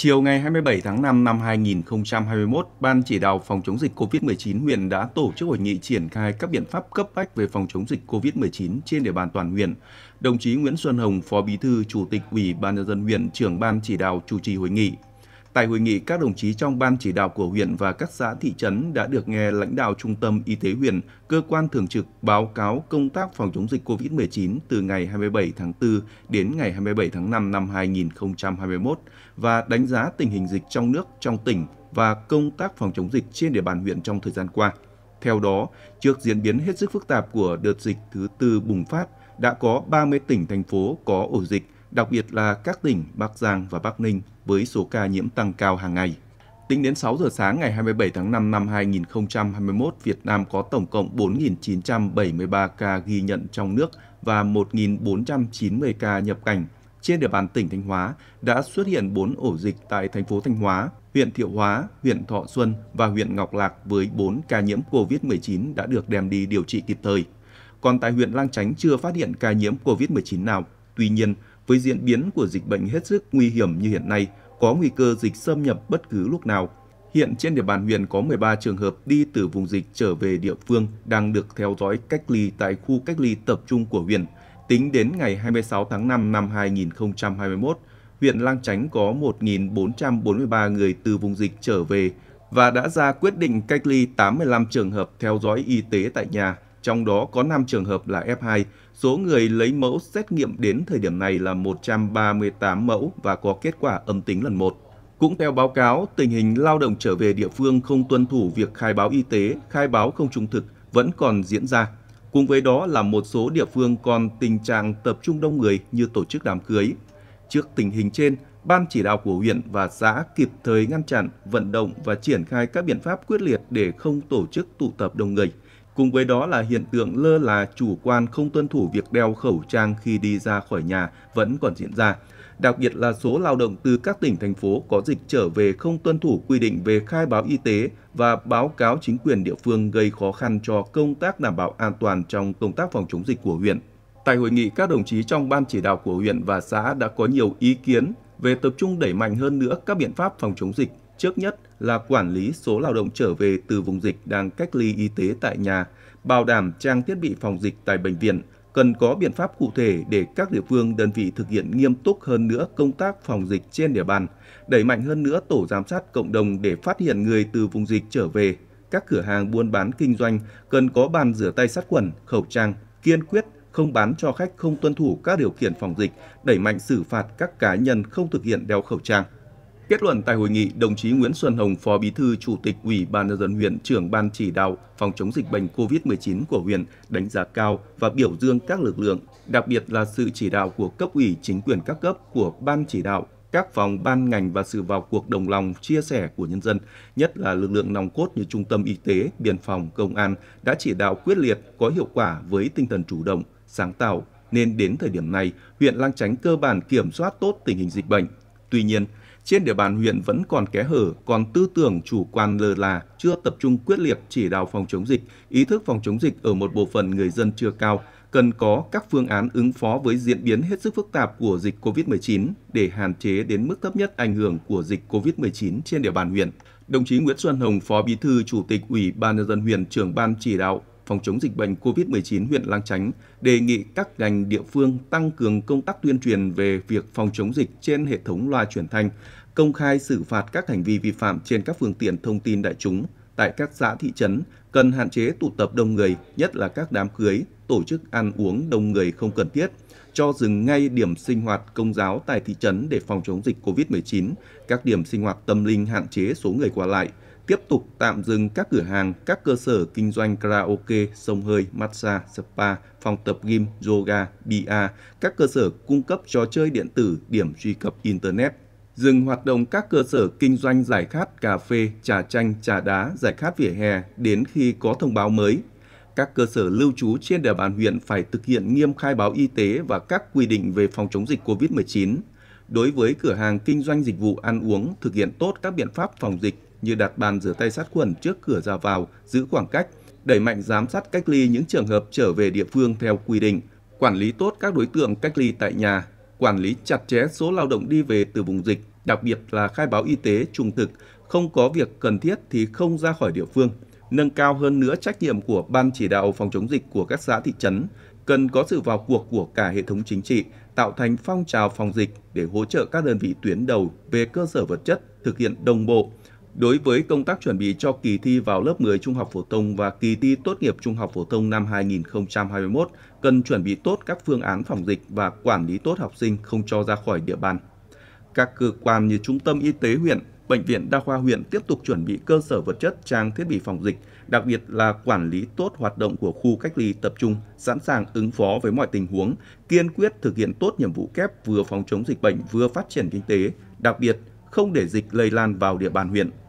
Chiều ngày 27 tháng 5 năm 2021, Ban chỉ đạo phòng chống dịch COVID-19 huyện đã tổ chức hội nghị triển khai các biện pháp cấp bách về phòng chống dịch COVID-19 trên địa bàn toàn huyện. Đồng chí Nguyễn Xuân Hồng, Phó Bí thư, Chủ tịch Ủy ban nhân dân huyện, trưởng ban chỉ đạo chủ trì hội nghị. Tại hội nghị, các đồng chí trong ban chỉ đạo của huyện và các xã thị trấn đã được nghe lãnh đạo Trung tâm Y tế huyện, cơ quan thường trực báo cáo công tác phòng chống dịch COVID-19 từ ngày 27 tháng 4 đến ngày 27 tháng 5 năm 2021 và đánh giá tình hình dịch trong nước, trong tỉnh và công tác phòng chống dịch trên địa bàn huyện trong thời gian qua. Theo đó, trước diễn biến hết sức phức tạp của đợt dịch thứ tư bùng phát, đã có 30 tỉnh thành phố có ổ dịch – đặc biệt là các tỉnh Bắc Giang và Bắc Ninh với số ca nhiễm tăng cao hàng ngày. Tính đến 6 giờ sáng ngày 27 tháng 5 năm 2021, Việt Nam có tổng cộng 4.973 ca ghi nhận trong nước và 1.490 ca nhập cảnh. Trên địa bàn tỉnh Thanh Hóa đã xuất hiện 4 ổ dịch tại thành phố Thanh Hóa, huyện Thiệu Hóa, huyện Thọ Xuân và huyện Ngọc Lạc với 4 ca nhiễm COVID-19 đã được đem đi điều trị kịp thời. Còn tại huyện Lang Chánh chưa phát hiện ca nhiễm COVID-19 nào. Tuy nhiên, với diễn biến của dịch bệnh hết sức nguy hiểm như hiện nay, có nguy cơ dịch xâm nhập bất cứ lúc nào. Hiện trên địa bàn huyện có 13 trường hợp đi từ vùng dịch trở về địa phương đang được theo dõi cách ly tại khu cách ly tập trung của huyện. Tính đến ngày 26 tháng 5 năm 2021, huyện Lang Chánh có 1.443 người từ vùng dịch trở về và đã ra quyết định cách ly 85 trường hợp theo dõi y tế tại nhà, trong đó có 5 trường hợp là F2. Số người lấy mẫu xét nghiệm đến thời điểm này là 138 mẫu và có kết quả âm tính lần 1. Cũng theo báo cáo, tình hình lao động trở về địa phương không tuân thủ việc khai báo y tế, khai báo không trung thực vẫn còn diễn ra. Cùng với đó là một số địa phương còn tình trạng tập trung đông người như tổ chức đám cưới. Trước tình hình trên, Ban chỉ đạo của huyện và xã kịp thời ngăn chặn, vận động và triển khai các biện pháp quyết liệt để không tổ chức tụ tập đông người – Cùng với đó là hiện tượng lơ là chủ quan không tuân thủ việc đeo khẩu trang khi đi ra khỏi nhà vẫn còn diễn ra. Đặc biệt là số lao động từ các tỉnh, thành phố có dịch trở về không tuân thủ quy định về khai báo y tế và báo cáo chính quyền địa phương gây khó khăn cho công tác đảm bảo an toàn trong công tác phòng chống dịch của huyện. Tại hội nghị, các đồng chí trong ban chỉ đạo của huyện và xã đã có nhiều ý kiến về tập trung đẩy mạnh hơn nữa các biện pháp phòng chống dịch Trước nhất là quản lý số lao động trở về từ vùng dịch đang cách ly y tế tại nhà, bảo đảm trang thiết bị phòng dịch tại bệnh viện, cần có biện pháp cụ thể để các địa phương đơn vị thực hiện nghiêm túc hơn nữa công tác phòng dịch trên địa bàn, đẩy mạnh hơn nữa tổ giám sát cộng đồng để phát hiện người từ vùng dịch trở về. Các cửa hàng buôn bán kinh doanh cần có bàn rửa tay sát khuẩn, khẩu trang, kiên quyết không bán cho khách không tuân thủ các điều kiện phòng dịch, đẩy mạnh xử phạt các cá nhân không thực hiện đeo khẩu trang. Kết luận tại hội nghị, đồng chí Nguyễn Xuân Hồng, Phó Bí thư Chủ tịch Ủy ban nhân dân huyện, trưởng ban chỉ đạo phòng chống dịch bệnh COVID-19 của huyện đánh giá cao và biểu dương các lực lượng, đặc biệt là sự chỉ đạo của cấp ủy chính quyền các cấp của ban chỉ đạo, các phòng ban ngành và sự vào cuộc đồng lòng chia sẻ của nhân dân, nhất là lực lượng nòng cốt như trung tâm y tế, biên phòng, công an đã chỉ đạo quyết liệt, có hiệu quả với tinh thần chủ động, sáng tạo nên đến thời điểm này, huyện Lang Chánh cơ bản kiểm soát tốt tình hình dịch bệnh, Tuy nhiên, trên địa bàn huyện vẫn còn kẽ hở, còn tư tưởng chủ quan lờ là, chưa tập trung quyết liệt chỉ đạo phòng chống dịch, ý thức phòng chống dịch ở một bộ phận người dân chưa cao, cần có các phương án ứng phó với diễn biến hết sức phức tạp của dịch COVID-19 để hạn chế đến mức thấp nhất ảnh hưởng của dịch COVID-19 trên địa bàn huyện. Đồng chí Nguyễn Xuân Hồng, Phó Bí thư Chủ tịch Ủy ban nhân dân huyện, trưởng ban chỉ đạo phòng chống dịch bệnh COVID-19 huyện Lang Chánh đề nghị các ngành địa phương tăng cường công tác tuyên truyền về việc phòng chống dịch trên hệ thống loa truyền thanh, công khai xử phạt các hành vi vi phạm trên các phương tiện thông tin đại chúng tại các xã thị trấn, cần hạn chế tụ tập đông người, nhất là các đám cưới, tổ chức ăn uống đông người không cần thiết, cho dừng ngay điểm sinh hoạt công giáo tại thị trấn để phòng chống dịch COVID-19, các điểm sinh hoạt tâm linh hạn chế số người qua lại – tiếp tục tạm dừng các cửa hàng, các cơ sở kinh doanh karaoke, sông hơi, massage, spa, phòng tập gym, yoga, bia, các cơ sở cung cấp trò chơi điện tử, điểm truy cập Internet, dừng hoạt động các cơ sở kinh doanh giải khát cà phê, trà chanh, trà đá, giải khát vỉa hè đến khi có thông báo mới. Các cơ sở lưu trú trên địa bàn huyện phải thực hiện nghiêm khai báo y tế và các quy định về phòng chống dịch COVID-19 đối với cửa hàng kinh doanh dịch vụ ăn uống thực hiện tốt các biện pháp phòng dịch như đặt bàn rửa tay sát khuẩn trước cửa ra vào, giữ khoảng cách, đẩy mạnh giám sát cách ly những trường hợp trở về địa phương theo quy định, quản lý tốt các đối tượng cách ly tại nhà, quản lý chặt chẽ số lao động đi về từ vùng dịch, đặc biệt là khai báo y tế trung thực, không có việc cần thiết thì không ra khỏi địa phương, nâng cao hơn nữa trách nhiệm của ban chỉ đạo phòng chống dịch của các xã thị trấn, cần có sự vào cuộc của cả hệ thống chính trị, tạo thành phong trào phòng dịch để hỗ trợ các đơn vị tuyến đầu về cơ sở vật chất thực hiện đồng bộ. Đối với công tác chuẩn bị cho kỳ thi vào lớp 10 trung học phổ thông và kỳ thi tốt nghiệp trung học phổ thông năm 2021, cần chuẩn bị tốt các phương án phòng dịch và quản lý tốt học sinh không cho ra khỏi địa bàn. Các cơ quan như Trung tâm Y tế huyện, Bệnh viện Đa khoa huyện tiếp tục chuẩn bị cơ sở vật chất, trang thiết bị phòng dịch, đặc biệt là quản lý tốt hoạt động của khu cách ly tập trung, sẵn sàng ứng phó với mọi tình huống, kiên quyết thực hiện tốt nhiệm vụ kép vừa phòng chống dịch bệnh vừa phát triển kinh tế, đặc biệt không để dịch lây lan vào địa bàn huyện.